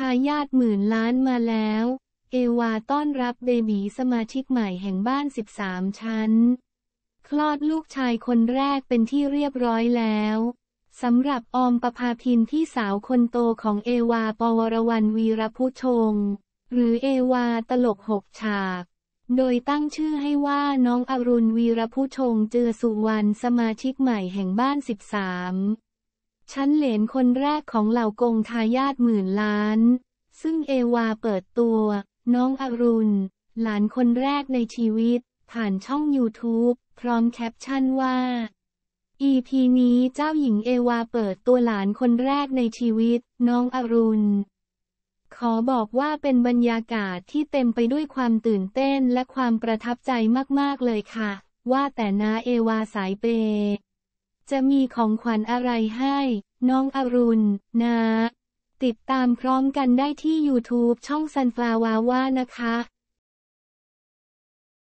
ทายาทหมื่นล้านมาแล้ว เอวาต้อนรับเบบีสมาชิกใหม่แห่งบ้าน 13 ชั้น คลอดลูกชายคนแรกเป็นที่เรียบร้อยแล้ว สำหรับ ออมประภาพินพี่สาวคนโตของเอวาปวรวันวีรพุชง หรือเอวาตลกหกฉาก โดยตั้งชื่อให้ว่าน้องอรุณวีรพุชงเจอสุวรรณสมาชิกใหม่แห่งบ้าน 13ชั้นเหลนคนแรกของเหล่ากงทายาทหมื่นล้าน ซึ่งเอวาเปิดตัว น้องอรุณหลานคนแรกในชีวิต ผ่านช่อง YouTube พร้อมแคปชั่นว่า EP นี้เจ้าหญิงเอวาเปิดตัวหลานคนแรกในชีวิต น้องอรุณขอบอกว่าเป็นบรรยากาศที่เต็มไปด้วยความตื่นเต้นและความประทับใจมาก ๆ เลยค่ะ ว่าแต่นาเอวาสายเปจะมีของขวัญอะไรให้ น้องอรุณนะติดตามพร้อมกันได้ที่ YouTube ช่องซันฟลาวาว่านะคะ